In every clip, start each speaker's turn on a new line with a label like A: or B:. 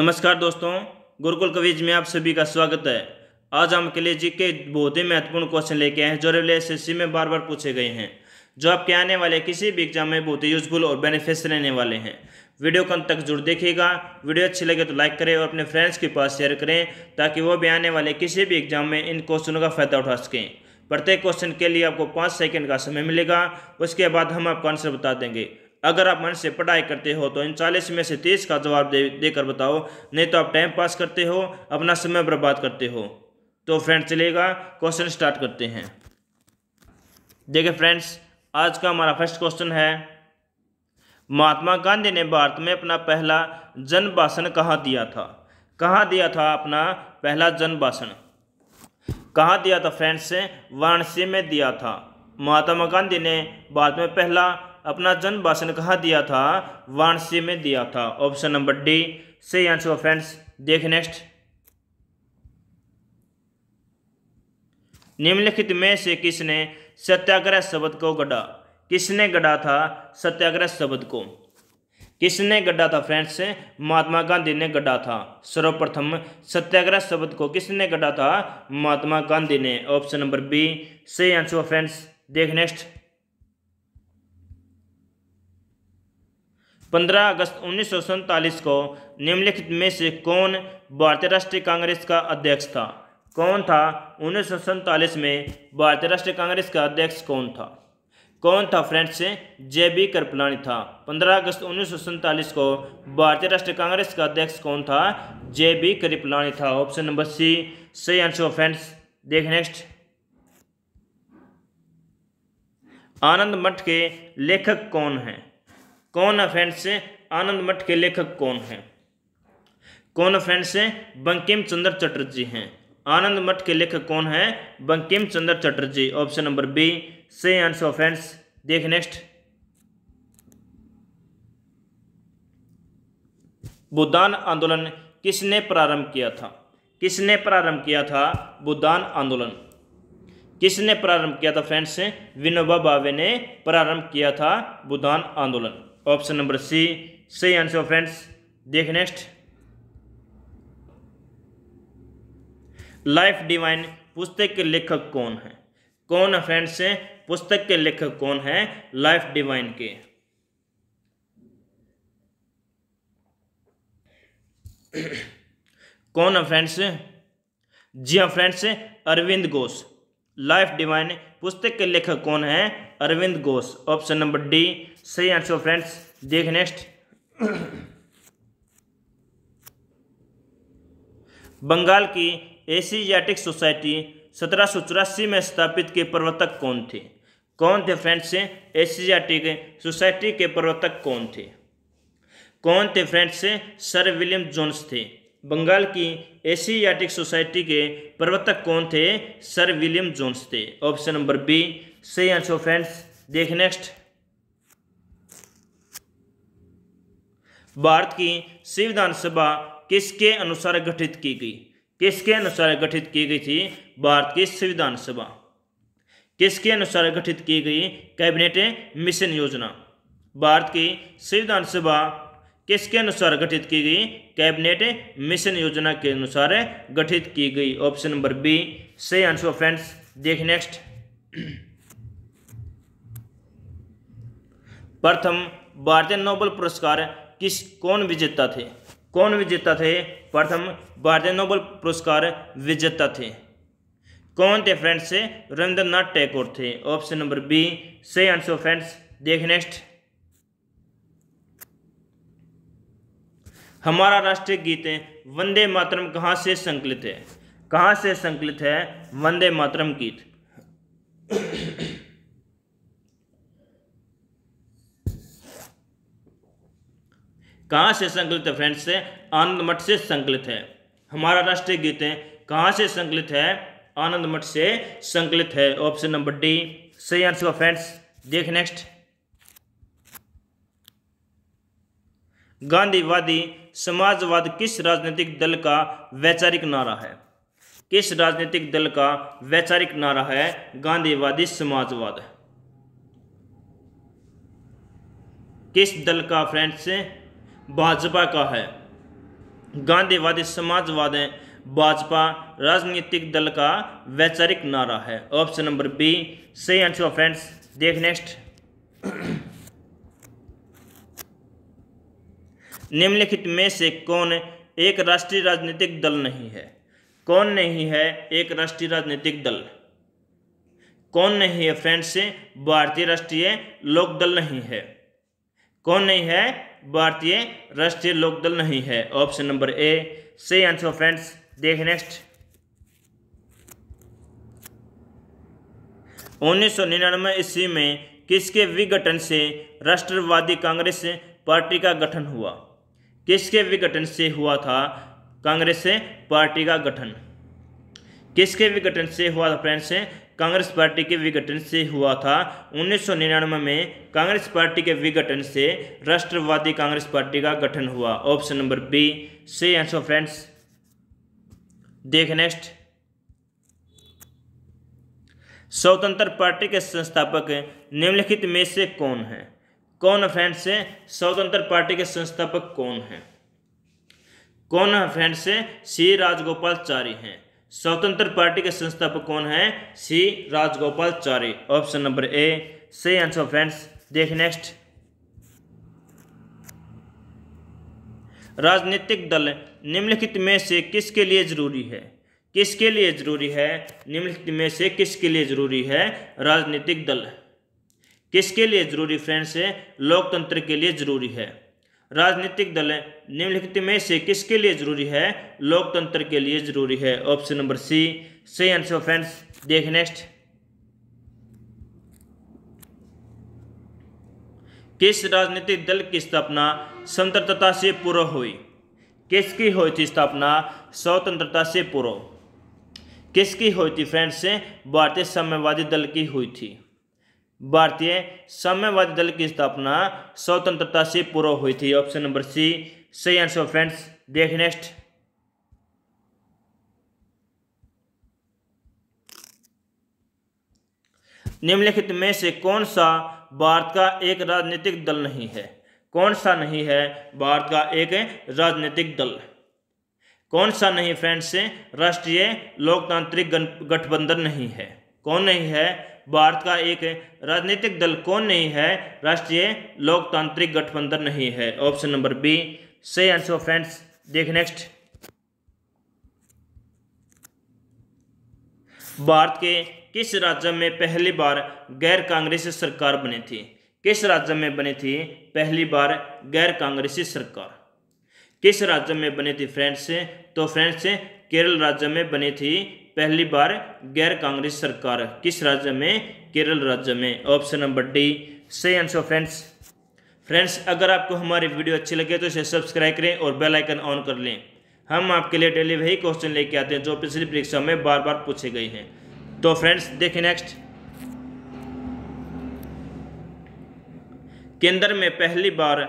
A: नमस्कार दोस्तों गुरुकुल कवीज में आप सभी का स्वागत है आज हम के लिए जी के बहुत ही महत्वपूर्ण क्वेश्चन लेके आए हैं जो रेलवे एस में बार बार पूछे गए हैं जो आपके आने वाले किसी भी एग्जाम में बहुत ही यूजफुल और बेनिफिट रहने वाले हैं वीडियो को अंत तक जरूर देखिएगा वीडियो अच्छी लगे तो लाइक करें और अपने फ्रेंड्स के पास शेयर करें ताकि वो भी आने वाले किसी भी एग्जाम में इन क्वेश्चनों का फायदा उठा सकें प्रत्येक क्वेश्चन के लिए आपको पाँच सेकेंड का समय मिलेगा उसके बाद हम आपको आंसर बता देंगे अगर आप मन से पढ़ाई करते हो तो इन चालीस में से तीस का जवाब दे देकर बताओ नहीं तो आप टाइम पास करते हो अपना समय बर्बाद करते हो तो फ्रेंड चलेगा क्वेश्चन स्टार्ट करते हैं देखिए फ्रेंड्स आज का हमारा फर्स्ट क्वेश्चन है महात्मा गांधी ने भारत में अपना पहला जन भाषण कहाँ दिया था कहाँ दिया था अपना पहला जन भाषण कहाँ दिया था फ्रेंड्स वाराणसी में दिया था महात्मा गांधी ने भारत में पहला अपना जन्म भाषण कहाँ दिया था वाणसी में दिया था ऑप्शन नंबर डी सही आंसर फ्रेंड्स देख नेक्स्ट निम्नलिखित में से किसने सत्याग्रह शब्द को गढ़ा किसने गढ़ा था सत्याग्रह शब्द को किसने गढ़ा था फ्रेंड्स महात्मा गांधी ने गढ़ा था सर्वप्रथम सत्याग्रह शब्द को किसने गढ़ा था महात्मा गांधी ने ऑप्शन नंबर बी सही आंसर फ्रेंड्स देख नेक्स्ट पंद्रह अगस्त उन्नीस को निम्नलिखित में से कौन भारतीय राष्ट्रीय कांग्रेस का अध्यक्ष था कौन था उन्नीस में भारतीय राष्ट्रीय कांग्रेस का अध्यक्ष कौन था कौन था फ्रेंड्स जे बी कृपलानी था 15 अगस्त उन्नीस को भारतीय राष्ट्रीय कांग्रेस का अध्यक्ष कौन था जे बी कृपलानी था ऑप्शन नंबर सी सही आंसर फ्रेंड्स देख नेक्स्ट आनंद मठ के लेखक कौन हैं कौन है फ्रेंड्स आनंद मठ के लेखक कौन हैं कौन फ्रेंड से बंकिम चंद्र चटर्जी हैं आनंद मठ के लेखक कौन हैं Bankim Chandra Chatterjee option number B से आंसर ऑफ फ्रेंड्स देख नेक्स्ट बुद्धान आंदोलन किसने प्रारंभ किया था किसने प्रारंभ किया था बुद्धान आंदोलन किसने प्रारंभ किया था फ्रेंड्स विनोबा भावे ने प्रारंभ किया था बुद्धान आंदोलन ऑप्शन नंबर सी सही आंसर फ्रेंड्स देख नेक्स्ट लाइफ डिवाइन पुस्तक के लेखक कौन है कौन है फ्रेंड्स पुस्तक के लेखक कौन है लाइफ डिवाइन के कौन है फ्रेंड्स जी हाँ friends Aurobindo Ghosh life divine पुस्तक के लेखक कौन है Aurobindo Ghosh option number D सही आंसर फ्रेंड्स देख नेक्स्ट बंगाल की एशियाटिक सोसाइटी सत्रह में स्थापित के प्रवर्तक कौन थे कौन थे फ्रेंड्स एशियाटिक सोसाइटी के प्रवर्तक कौन थे कौन थे फ्रेंड्स सर विलियम जोन्स थे बंगाल की एशियाटिक सोसाइटी के प्रवर्तक कौन थे सर विलियम जोन्स थे ऑप्शन नंबर बी सही आंसर फ्रेंड्स देख नेक्स्ट भारत की संविधान सभा किसके अनुसार गठित की गई किसके अनुसार गठित की गई थी भारत की संविधान सभा किसके अनुसार गठित की गई कैबिनेट मिशन योजना भारत की संविधान सभा किसके अनुसार गठित की गई कैबिनेट मिशन योजना के अनुसार गठित की गई ऑप्शन नंबर बी सही आंसर फ्रेंड्स देख नेक्स्ट प्रथम भारतीय नोबल पुरस्कार किस कौन विजेता थे कौन विजेता थे प्रथम भारतीय नोबल पुरस्कार विजेता थे कौन थे फ्रेंड्स रविंद्रनाथ टैगोर थे ऑप्शन नंबर बी सही आंसर फ्रेंड्स देख नेक्स्ट हमारा राष्ट्रीय गीत वंदे मातरम कहाँ से संकलित है कहाँ से संकलित है वंदे मातरम गीत कहाँ से संकलित है फ्रेंड्स से आनंद मठ से संकलित है हमारा राष्ट्रीय गीत कहाँ से संकलित है आनंद मठ से संकलित है ऑप्शन नंबर डी सही आंसर फ्रेंड्स देख नेक्स्ट गांधीवादी समाजवाद किस राजनीतिक दल का वैचारिक नारा है किस राजनीतिक दल का वैचारिक नारा है गांधीवादी समाजवाद किस दल का फ्रेंड्स भाजपा का है गांधीवादी समाजवाद है भाजपा राजनीतिक दल का वैचारिक नारा है ऑप्शन नंबर बी सही आंसर फ्रेंड्स देख नेक्स्ट निम्नलिखित में से कौन एक राष्ट्रीय राजनीतिक दल नहीं है कौन नहीं है एक राष्ट्रीय राजनीतिक दल कौन नहीं है फ्रेंड्स भारतीय राष्ट्रीय लोकदल नहीं है कौन नहीं है भारतीय राष्ट्रीय लोकदल नहीं है ऑप्शन नंबर ए सही आंसर फ्रेंड्स देख नेक्स्ट उन्नीस सौ निन्यानवे ईस्वी में किसके विघटन से राष्ट्रवादी कांग्रेस पार्टी का गठन हुआ किसके विघटन से हुआ था कांग्रेस पार्टी का गठन किसके विघटन से हुआ था फ्रेंड्स कांग्रेस पार्टी के विघटन से हुआ था 1999 में कांग्रेस पार्टी के विघटन से राष्ट्रवादी कांग्रेस पार्टी का गठन हुआ ऑप्शन नंबर बी से आंसर फ्रेंड्स देख नेक्स्ट स्वतंत्र पार्टी के संस्थापक निम्नलिखित में से कौन है कौन फ्रेंड्स से स्वतंत्र पार्टी के संस्थापक कौन हैं कौन है फ्रेंड्स से सी राजगोपालचारी हैं स्वतंत्र पार्टी के संस्थापक कौन है C Rajagopalachari option number A सही आंसर फ्रेंड्स देख नेक्स्ट राजनीतिक दल निम्नलिखित में से किसके लिए जरूरी है किसके लिए जरूरी है निम्नलिखित में से किसके लिए जरूरी है राजनीतिक दल किसके लिए जरूरी फ्रेंड्स है लोकतंत्र के लिए जरूरी है राजनीतिक दल निम्नलिखित में से किसके लिए जरूरी है लोकतंत्र के लिए जरूरी है ऑप्शन नंबर सी सही आंसर फ्रेंड्स देख नेक्स्ट किस राजनीतिक दल की स्थापना स्वतंत्रता से पूर्व हुई किसकी हुई थी स्थापना स्वतंत्रता से पूर्व किसकी हुई थी फ्रेंड्स भारतीय साम्यवादी दल की हुई थी भारतीय साम्यवादी दल की स्थापना स्वतंत्रता से पूर्व हुई थी ऑप्शन नंबर सी सही आंसर फ्रेंड्स देख नेक्स्ट निम्नलिखित में से कौन सा भारत का एक राजनीतिक दल नहीं है कौन सा नहीं है भारत का एक राजनीतिक दल कौन सा नहीं फ्रेंड्स राष्ट्रीय लोकतांत्रिक गठबंधन नहीं है कौन नहीं है भारत का एक राजनीतिक दल कौन नहीं है राष्ट्रीय लोकतांत्रिक गठबंधन नहीं है ऑप्शन नंबर बी सही आंसर फ्रेंड्स देख नेक्स्ट भारत के किस राज्य में पहली बार गैर कांग्रेसी सरकार बनी थी किस राज्य में बनी थी पहली बार गैर कांग्रेसी सरकार किस राज्य में बनी थी फ्रेंड्स तो फ्रेंड्स केरल राज्य में बनी थी पहली बार गैर कांग्रेस सरकार किस राज्य में केरल राज्य में ऑप्शन नंबर डी सही आंसर फ्रेंड्स फ्रेंड्स अगर आपको हमारी वीडियो अच्छी लगे तो इसे सब्सक्राइब करें और बेल आइकन ऑन कर लें हम आपके लिए डेली वही क्वेश्चन लेके आते हैं जो पिछली परीक्षा में बार बार पूछे गए हैं तो फ्रेंड्स देखें नेक्स्ट केंद्र में पहली बार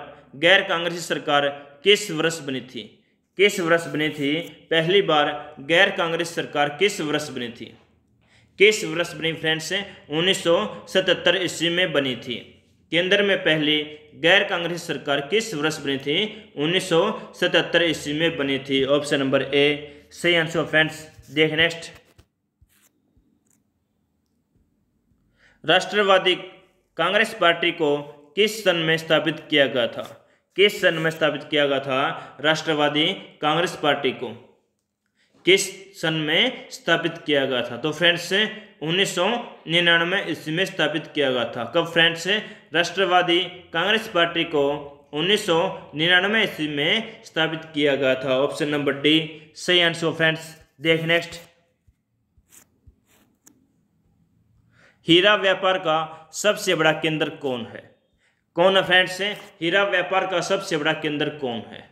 A: गैर कांग्रेसी सरकार किस वर्ष बनी थी किस वर्ष बनी थी पहली बार गैर कांग्रेस सरकार किस वर्ष बनी थी किस वर्ष बनी फ्रेंड्स उन्नीस सौ सतहत्तर ईस्वी में बनी थी केंद्र में पहली गैर कांग्रेस सरकार किस वर्ष बनी थी उन्नीस सौ सतहत्तर ईस्वी में बनी थी ऑप्शन नंबर ए सही आंसर फ्रेंड्स देख नेक्स्ट राष्ट्रवादी कांग्रेस पार्टी को किस सन में स्थापित किया गया था किस सन में स्थापित किया गया था राष्ट्रवादी कांग्रेस पार्टी को किस सन में स्थापित किया गया था तो फ्रेंड्स उन्नीस सौ निन्यानवे ईस्वी में स्थापित किया गया था कब फ्रेंड्स राष्ट्रवादी कांग्रेस पार्टी को उन्नीस सौ निन्यानवे ईस्वी में स्थापित किया गया था ऑप्शन नंबर डी सही आंसर फ्रेंड्स देख नेक्स्ट हीरा व्यापार का सबसे बड़ा केंद्र कौन है कौन है फ्रेंड्स से हीरा व्यापार का सबसे बड़ा केंद्र कौन है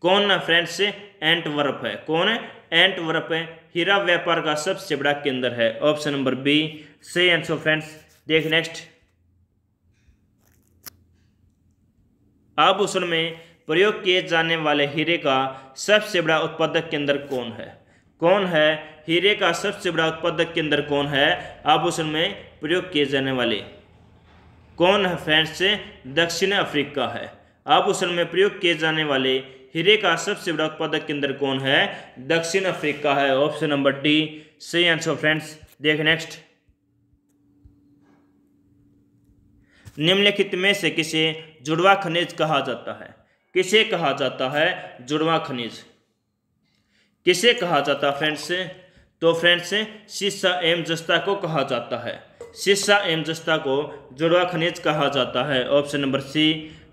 A: कौन है फ्रेंड्स से एंटवर्प है कौन है एंट वर्प है हीरा व्यापार का सबसे बड़ा केंद्र है ऑप्शन नंबर बी से आंसर फ्रेंड्स देख नेक्स्ट आभूषण में प्रयोग किए जाने वाले हीरे का सबसे बड़ा उत्पादक केंद्र कौन है कौन है हीरे का सबसे बड़ा उत्पादक केंद्र कौन है आभूषण में प्रयोग किए जाने वाले कौन है फ्रेंड्स दक्षिण अफ्रीका है आभूषण में प्रयोग किए जाने वाले हीरे का सबसे बड़ा उत्पादक केंद्र कौन है दक्षिण अफ्रीका है ऑप्शन नंबर डी सही आंसर फ्रेंड्स देख नेक्स्ट निम्नलिखित में से किसे जुड़वा खनिज कहा जाता है किसे कहा जाता है जुड़वा खनिज किसे कहा जाता है फ्रेंड्स तो फ्रेंड्स शीशा एम जस्ता को कहा जाता है सीसा एवं जस्ता को जुड़वा खनिज कहा जाता है ऑप्शन नंबर सी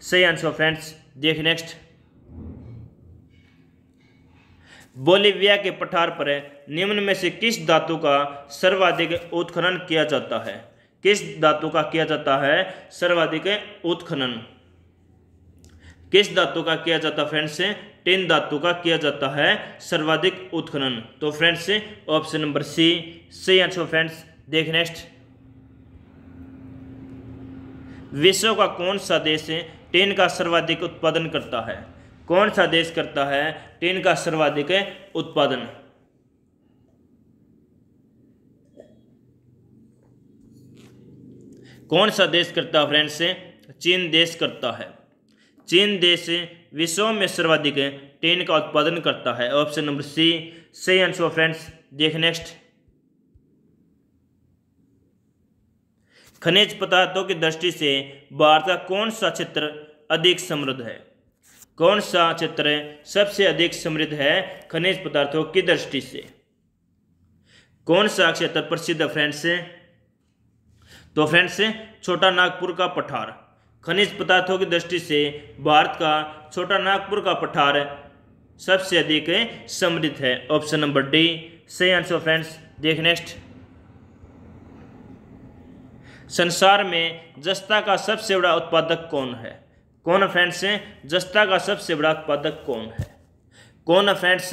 A: सही आंसर फ्रेंड्स देख नेक्स्ट बोलिविया के पठार पर निम्न में से किस धातु का सर्वाधिक उत्खनन किया जाता है किस धातु का किया जाता है सर्वाधिक उत्खनन किस धातु का किया जाता है फ्रेंड्स टिन धातु का किया जाता है सर्वाधिक उत्खनन तो फ्रेंड्स ऑप्शन नंबर सी सही आंसर फ्रेंड्स देख नेक्स्ट विश्व का कौन सा देश टेन का सर्वाधिक उत्पादन करता है कौन सा देश करता है टेन का सर्वाधिक उत्पादन कौन सा देश करता है फ्रेंड्स चीन देश करता है चीन देश विश्व में सर्वाधिक टेन का उत्पादन करता है ऑप्शन नंबर सी सही आंसर फ्रेंड्स देख नेक्स्ट खनिज पदार्थों की दृष्टि से भारत का कौन सा क्षेत्र अधिक समृद्ध है कौन सा क्षेत्र सबसे अधिक समृद्ध है खनिज पदार्थों की दृष्टि से कौन सा क्षेत्र प्रसिद्ध है फ्रेंड्स तो फ्रेंड्स छोटा नागपुर का पठार खनिज पदार्थों की दृष्टि से भारत का छोटा नागपुर का पठार सबसे अधिक समृद्ध है ऑप्शन नंबर डी सही आंसर फ्रेंड्स देख नेक्स्ट संसार में जस्ता का सबसे बड़ा उत्पादक कौन है कौन फ्रेंड्स है जस्ता का सबसे बड़ा उत्पादक कौन है कौन फ्रेंड्स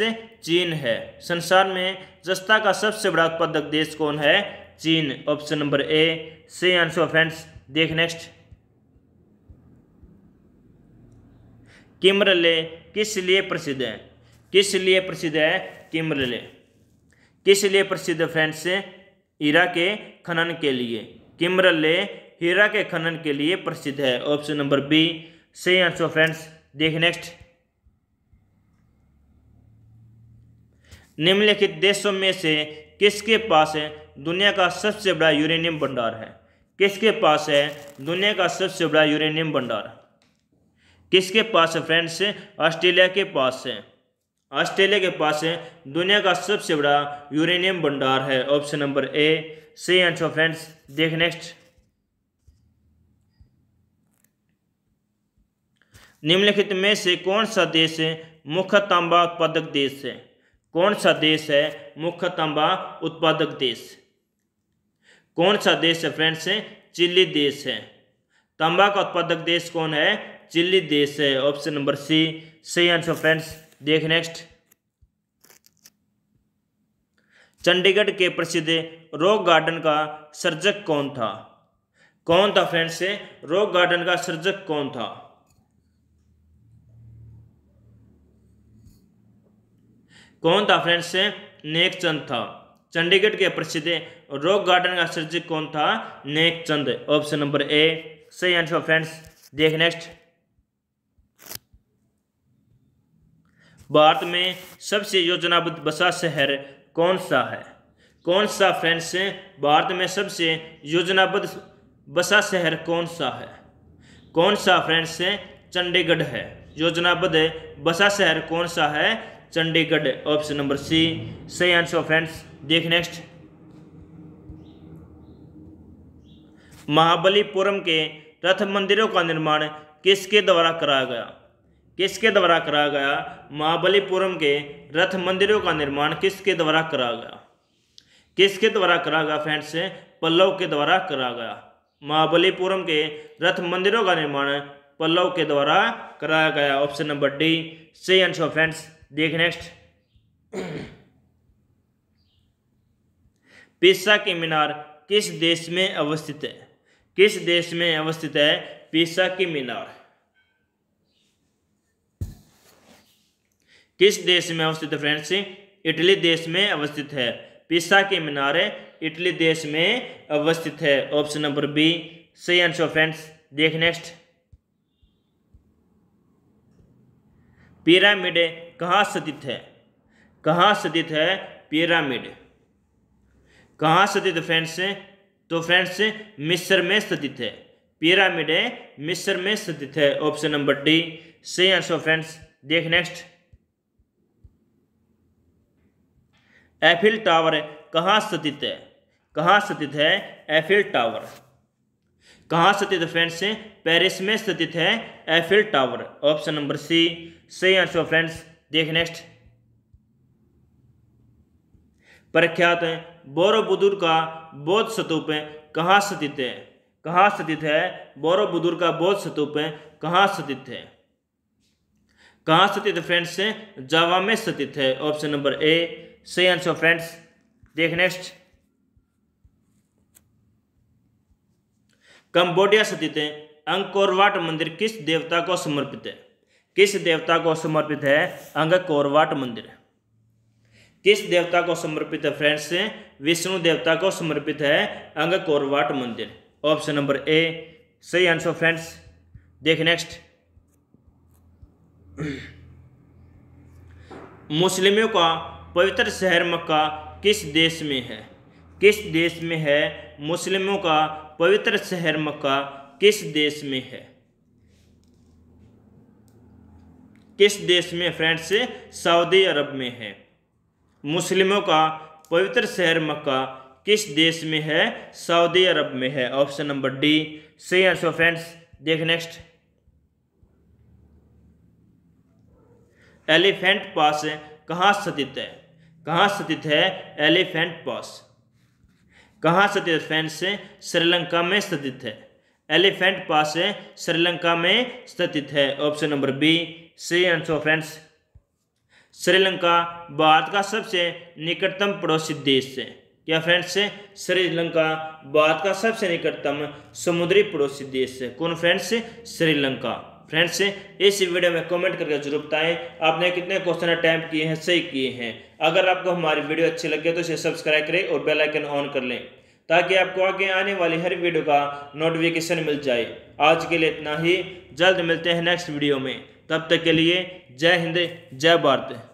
A: चीन है संसार में जस्ता का सबसे बड़ा उत्पादक देश कौन है चीन ऑप्शन नंबर ए सी आंसर फ्रेंड्स देख नेक्स्ट किमरले किस लिए प्रसिद्ध है किस लिए प्रसिद्ध है किमरले किस लिए प्रसिद्ध फ्रेंड्स ईरा के खनन के लिए किमरल हीरा के खनन के लिए प्रसिद्ध है ऑप्शन नंबर बी सही आंसर फ्रेंड्स देख नेक्स्ट निम्नलिखित देशों में से किसके पास है दुनिया का सबसे बड़ा यूरेनियम भंडार है किसके पास है दुनिया का सबसे बड़ा यूरेनियम भंडार किसके पास है फ्रेंड्स ऑस्ट्रेलिया के पास है ऑस्ट्रेलिया के पास है दुनिया का सबसे बड़ा यूरेनियम भंडार है ऑप्शन नंबर ए सही आंसर फ्रेंड्स देख नेक्स्ट निम्नलिखित में से कौन सा देश है मुख्य तांबा उत्पादक देश है कौन सा देश है मुख्य तांबा उत्पादक देश कौन सा देश है फ्रेंड्स चिल्ली देश है तांबा का उत्पादक देश कौन है चिल्ली देश है ऑप्शन नंबर सी सही आंसर फ्रेंड्स देख नेक्स्ट चंडीगढ़ के प्रसिद्ध रॉक गार्डन का सर्जक कौन था कौन था फ्रेंड्स से रॉक गार्डन का सर्जक कौन था कौन था फ्रेंड्स से नेकचंद था चंडीगढ़ के प्रसिद्ध रॉक गार्डन का सर्जक कौन था नेकचंद ऑप्शन नंबर ए सही आंसर फ्रेंड्स देख नेक्स्ट भारत में सबसे योजनाबद्ध बसा शहर कौन सा है कौन सा फ्रेंड्स भारत में सबसे योजनाबद्ध बसा शहर कौन सा है कौन सा फ्रेंड्स चंडीगढ़ है योजनाबद्ध बसा शहर कौन सा है चंडीगढ़ ऑप्शन नंबर सी सही आंसर फ्रेंड्स देख नेक्स्ट महाबलीपुरम के रथ मंदिरों का निर्माण किसके द्वारा कराया गया किसके द्वारा कराया गया महाबलीपुरम के रथ मंदिरों का निर्माण किसके द्वारा करा गया किसके द्वारा करा गया फ्रेंड्स पल्लव के द्वारा करा गया महाबलीपुरम के रथ मंदिरों का निर्माण पल्लव के द्वारा कराया गया ऑप्शन नंबर डी सही आंसर फ्रेंड्स देख नेक्स्ट पिसा की मीनार किस देश में अवस्थित है किस देश में अवस्थित है पिसा की मीनार किस देश में अवस्थित है फ्रेंड्स इटली देश में अवस्थित है पिसा के मीनारे इटली देश में अवस्थित है ऑप्शन नंबर बी सही आंसर फ्रेंड्स देख नेक्स्ट पिरामिड कहाँ स्थित है कहाँ स्थित है पिरामिड कहाँ स्थित है फ्रेंड्स तो फ्रेंड्स मिस्र में स्थित है पिरामिड मिस्र में स्थित है ऑप्शन नंबर डी सही आंसर फ्रेंड्स देख नेक्स्ट एफिल टावर कहाँ स्थित है कहाँ स्थित है एफिल टावर कहाँ स्थित है फ्रेंड्स पेरिस में स्थित है Eiffel tower option number C सही आंसर फ्रेंड्स देख नेक्स्ट प्रख्यात है बोरोबुदुर का बौद्ध स्तूप कहाँ स्थित है कहाँ स्थित है बोरोबुदुर का बौद्ध स्तूप कहाँ स्थित है कहाँ स्थित है फ्रेंड्स जावा में स्थित है ऑप्शन नंबर ए सही आंसर फ्रेंड्स देख नेक्स्ट कंबोडिया स्थित अंकोरवाट मंदिर किस देवता को समर्पित है किस देवता को समर्पित है अंगकोरवाट मंदिर किस देवता को समर्पित है फ्रेंड्स विष्णु देवता को समर्पित है अंगकोरवाट मंदिर ऑप्शन नंबर ए सही आंसर फ्रेंड्स देख नेक्स्ट मुस्लिमों का पवित्र शहर मक्का किस देश में है किस देश में है मुस्लिमों का पवित्र शहर मक्का किस देश में है किस देश में फ्रेंड्स सऊदी अरब में है मुस्लिमों का पवित्र शहर मक्का किस देश में है सऊदी अरब में है ऑप्शन नंबर डी सही आंसर फ्रेंड्स देख नेक्स्ट एलिफेंट पास कहाँ स्थित है कहाँ स्थित है एलिफेंट पास कहाँ स्थित है श्रीलंका में स्थित है एलिफेंट पास श्रीलंका में स्थित है ऑप्शन नंबर बी सी आंसर फ्रेंड्स श्रीलंका भारत का सबसे निकटतम पड़ोसी देश है क्या फ्रेंड्स श्रीलंका भारत का सबसे निकटतम समुद्री पड़ोसी देश है कौन फ्रेंड्स श्रीलंका फ्रेंड्स इस वीडियो में कमेंट करके जरूर बताएं आपने कितने क्वेश्चन अटैम्प्ट किए हैं सही किए हैं अगर आपको हमारी वीडियो अच्छी लगे तो इसे सब्सक्राइब करें और बेल आइकन ऑन कर लें ताकि आपको आगे आने वाली हर वीडियो का नोटिफिकेशन मिल जाए आज के लिए इतना ही जल्द मिलते हैं नेक्स्ट वीडियो में तब तक के लिए जय हिंद जय भारत